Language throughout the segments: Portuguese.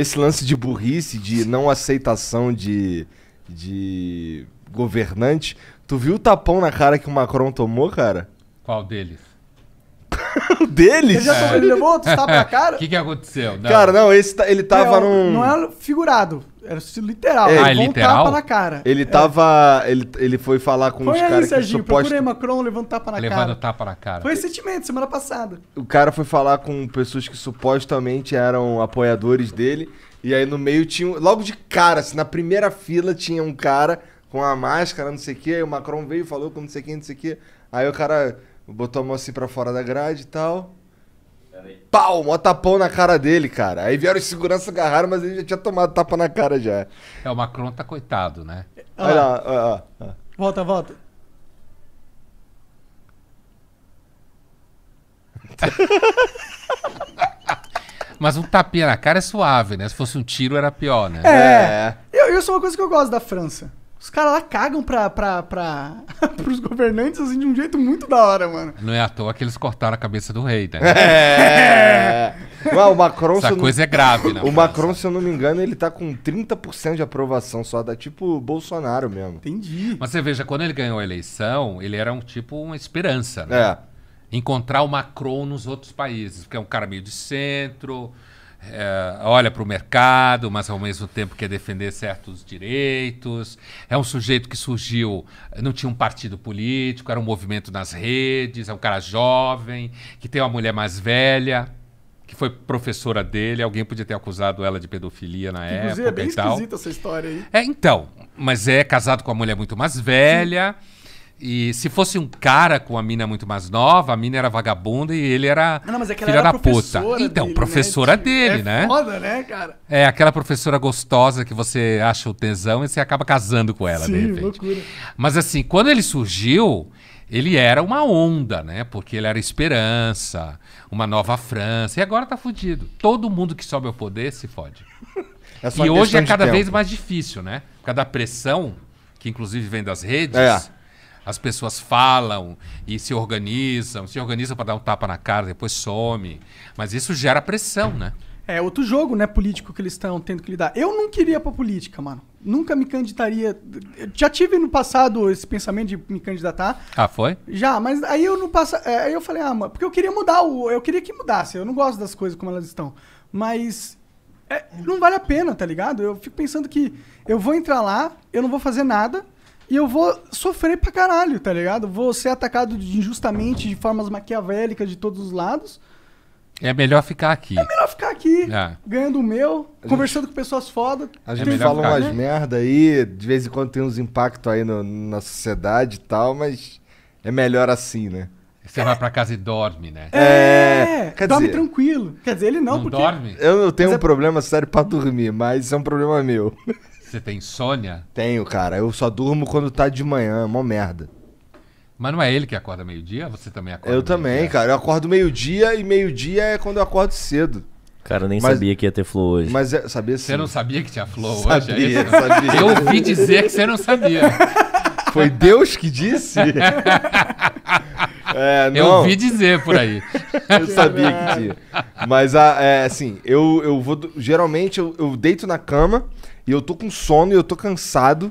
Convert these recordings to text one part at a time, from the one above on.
esse lance de burrice, de não aceitação de, de governante. Tu viu o tapão na cara que o Macron tomou, cara? Qual deles? o deles? Ele, já tomou, ele levou na tá cara? O que, que aconteceu? Não. Cara, não, esse, tá, ele tava é, num. Não é figurado. Era sentido literal. É, ele né? literal? tapa na cara. Ele é. tava. Ele, ele foi falar com foi os caras. Foi Serginho, suposto... procurei Macron levando tapa na levando cara. Levando tapa na cara. Foi recentemente, semana passada. O cara foi falar com pessoas que supostamente eram apoiadores dele. E aí no meio tinha. Logo de cara, assim, na primeira fila tinha um cara com a máscara, não sei o quê. Aí o Macron veio, falou com não sei o quê, não sei o quê. Aí o cara botou a mão assim pra fora da grade e tal. Pau, mó tapão na cara dele, cara. Aí vieram os seguranças agarraram, mas ele já tinha tomado tapa na cara já. É, o Macron tá coitado, né? Olha lá, olha lá. Olha Volta, volta. Mas um tapinha na cara é suave, né? Se fosse um tiro era pior, né? É. é. Eu, isso é uma coisa que eu gosto da França. Os caras lá cagam pra, pra, pra, pros governantes, assim, de um jeito muito da hora, mano. Não é à toa que eles cortaram a cabeça do rei, né? É. Ué, o Macron... Essa coisa não... é grave, né? O Macron, se eu não me engano, ele tá com 30% de aprovação só, dá tipo Bolsonaro mesmo. Entendi. Mas você veja, quando ele ganhou a eleição, ele era um tipo uma esperança, né? É. Encontrar o Macron nos outros países, porque é um cara meio de centro é, olha para o mercado, mas ao mesmo tempo quer defender certos direitos. É um sujeito que surgiu, não tinha um partido político, era um movimento nas redes, é um cara jovem, que tem uma mulher mais velha, que foi professora dele, alguém podia ter acusado ela de pedofilia na Inclusive, é época. Inclusive, é bem esquisita essa história aí. É, então, mas é casado com uma mulher muito mais velha. Sim e se fosse um cara com a mina muito mais nova, a mina era vagabunda e ele era não, mas é filha da puta. Então, dele, né? professora né? dele, é né? Foda, né, cara? É aquela professora gostosa que você acha o tesão e você acaba casando com ela, Sim, de repente. Loucura. Mas assim, quando ele surgiu, ele era uma onda, né? Porque ele era esperança, uma nova França. E agora tá fudido. Todo mundo que sobe ao poder se fode. É e hoje é cada vez mais difícil, né? Cada pressão, que inclusive vem das redes. É as pessoas falam e se organizam, se organizam para dar um tapa na cara, depois some. Mas isso gera pressão, né? É outro jogo, né, político que eles estão tendo que lidar. Eu não queria para política, mano. Nunca me candidaria. Eu já tive no passado esse pensamento de me candidatar. Ah, foi? Já, mas aí eu não passa, é, aí eu falei, ah, mano, porque eu queria mudar o, eu queria que mudasse. Eu não gosto das coisas como elas estão. Mas é, não vale a pena, tá ligado? Eu fico pensando que eu vou entrar lá, eu não vou fazer nada, e eu vou sofrer pra caralho, tá ligado? Vou ser atacado injustamente de formas maquiavélicas de todos os lados. É melhor ficar aqui. É melhor ficar aqui, é. ganhando o meu, a conversando gente, com pessoas foda. A é gente é fala umas né? merda aí, de vez em quando tem uns impactos aí no, na sociedade e tal, mas é melhor assim, né? Você vai pra casa e dorme, né? É, é, quer dorme dizer, tranquilo. Quer dizer, ele não, não porque... dorme? Eu não tenho mas um é... problema sério pra dormir, mas é um problema meu. Você tem insônia? Tenho, cara. Eu só durmo quando tá de manhã, é mó merda. Mas não é ele que acorda meio-dia? Você também acorda? Eu também, dia? cara. Eu acordo meio-dia e meio-dia é quando eu acordo cedo. Cara, eu nem mas, sabia que ia ter flow hoje. Mas é, sabia sim. Você não sabia que tinha flow sabia, hoje? É sabia, sabia. Eu ouvi dizer que você não sabia. Foi Deus que disse? É, eu ouvi dizer por aí. eu sabia que tinha. Mas a, ah, é, assim, eu, eu vou. Geralmente eu, eu deito na cama e eu tô com sono e eu tô cansado,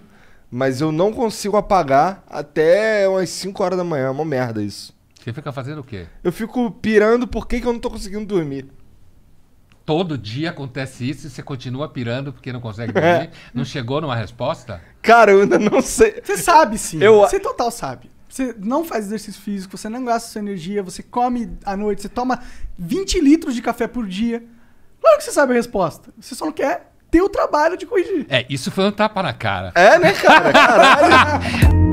mas eu não consigo apagar até umas 5 horas da manhã. É uma merda isso. Você fica fazendo o quê? Eu fico pirando por que, que eu não tô conseguindo dormir todo dia acontece isso e você continua pirando porque não consegue é. dormir? É. Não chegou numa resposta? Cara, eu ainda não sei. Você sabe sim. Eu... Você total sabe. Você não faz exercício físico, você não gasta sua energia, você come à noite, você toma 20 litros de café por dia. Claro que você sabe a resposta. Você só não quer ter o trabalho de corrigir. É, isso foi um tapa na cara. É, né, cara? Caralho.